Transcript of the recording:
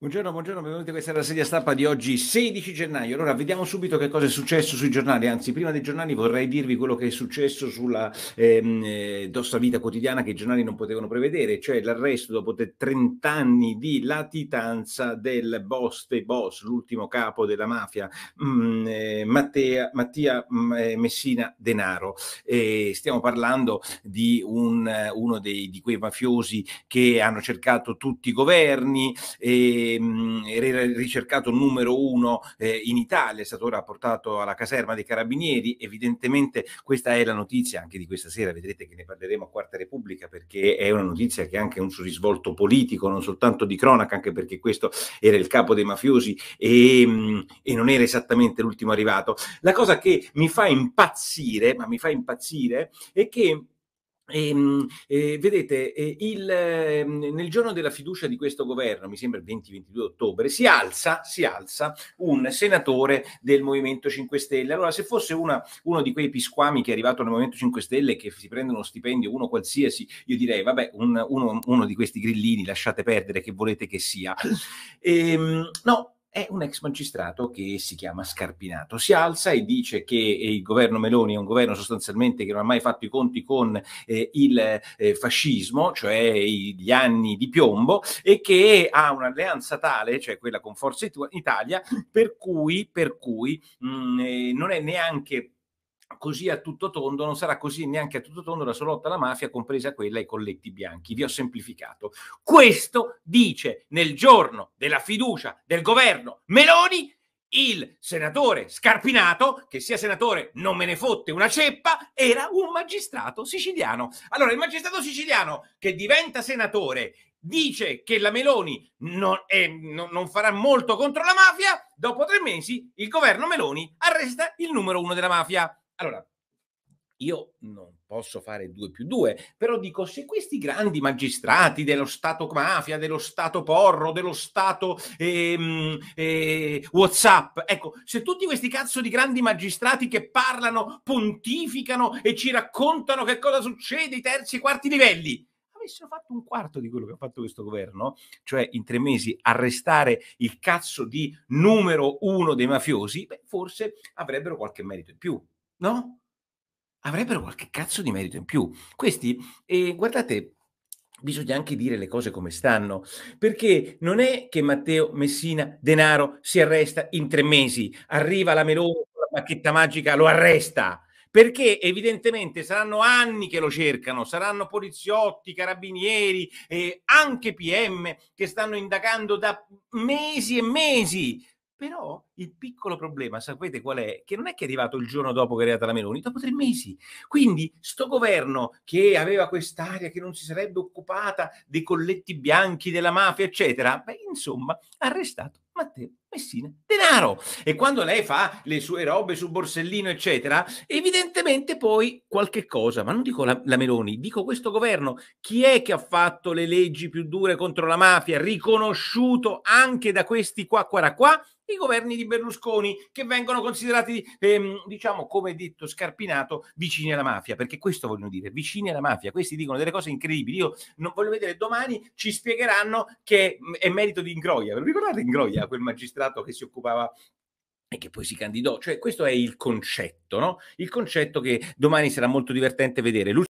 Buongiorno, buongiorno, benvenuti a questa rassegna stampa di oggi 16 gennaio. Allora, vediamo subito che cosa è successo sui giornali, anzi prima dei giornali vorrei dirvi quello che è successo sulla ehm, dossa eh, vita quotidiana che i giornali non potevano prevedere, cioè l'arresto dopo 30 anni di latitanza del boss dei boss, l'ultimo capo della mafia, mh, mm, eh, Mattia mh, mm, eh, Messina Denaro. E stiamo parlando di un, uno dei, di quei mafiosi che hanno cercato tutti i governi. E, ehm, era ricercato numero uno eh, in Italia, è stato ora portato alla caserma dei carabinieri, evidentemente questa è la notizia anche di questa sera, vedrete che ne parleremo a Quarta Repubblica perché è una notizia che ha anche un suo risvolto politico, non soltanto di cronaca, anche perché questo era il capo dei mafiosi e, ehm, e non era esattamente l'ultimo arrivato. La cosa che mi fa impazzire, ma mi fa impazzire, è che e, ehm, e, eh, vedete, eh, il, ehm, nel giorno della fiducia di questo governo, mi sembra il 20-22 ottobre, si alza, si alza un senatore del Movimento 5 Stelle. Allora, se fosse una, uno di quei pisquami che è arrivato nel Movimento 5 Stelle e che si prende uno stipendio, uno qualsiasi, io direi, vabbè, un, uno, uno, di questi grillini, lasciate perdere che volete che sia. E, ehm, no, è un ex magistrato che si chiama Scarpinato. Si alza e dice che il governo Meloni è un governo sostanzialmente che non ha mai fatto i conti con eh, il eh, fascismo, cioè gli anni di piombo, e che ha un'alleanza tale, cioè quella con Forza Italia, per cui, per cui mh, mm, eh, non è neanche così a tutto tondo, non sarà così neanche a tutto tondo la sua lotta alla mafia, compresa quella ai colletti bianchi. Vi ho semplificato. Questo dice nel giorno della fiducia del governo Meloni il senatore Scarpinato, che sia senatore non me ne fotte una ceppa, era un magistrato siciliano. Allora, il magistrato siciliano che diventa senatore dice che la Meloni non, è, non, non, farà molto contro la mafia, dopo tre mesi il governo Meloni arresta il numero uno della mafia. Allora, io non posso fare due più due, però dico se questi grandi magistrati dello Stato mafia, dello Stato porro, dello Stato ehm, eh, Whatsapp, ecco, se tutti questi cazzo di grandi magistrati che parlano, pontificano e ci raccontano che cosa succede ai terzi e quarti livelli, avessero fatto un quarto di quello che ha fatto questo governo, cioè in tre mesi arrestare il cazzo di numero uno dei mafiosi, beh, forse avrebbero qualche merito in più no? Avrebbero qualche cazzo di merito in più. Questi, eh, guardate, bisogna anche dire le cose come stanno, perché non è che Matteo Messina Denaro si arresta in tre mesi, arriva la Meloni con la bacchetta magica, lo arresta, perché evidentemente saranno anni che lo cercano, saranno poliziotti, carabinieri, eh, anche PM che stanno indagando da mesi e mesi. Però il piccolo problema, sapete qual è? Che non è che è arrivato il giorno dopo che è arrivata la Meloni, dopo tre mesi. Quindi sto governo che aveva quest'area che non si sarebbe occupata dei colletti bianchi, della mafia, eccetera, beh, insomma, arrestato Matteo Messina Denaro. E quando lei fa le sue robe su Borsellino, eccetera, evidentemente poi qualche cosa, ma non dico la, la, Meloni, dico questo governo, chi è che ha fatto le leggi più dure contro la mafia, riconosciuto anche da questi qua, qua, qua, i governi di Berlusconi, che vengono considerati, ehm, diciamo, come detto Scarpinato, vicini alla mafia, perché questo vogliono dire, vicini alla mafia, questi dicono delle cose incredibili, io non voglio vedere, domani ci spiegheranno che è merito detto di Ingroia, ve lo ricordate Ingroia, quel magistrato che si occupava e che poi si candidò? Cioè questo è il concetto, no? Il concetto che domani sarà molto divertente vedere.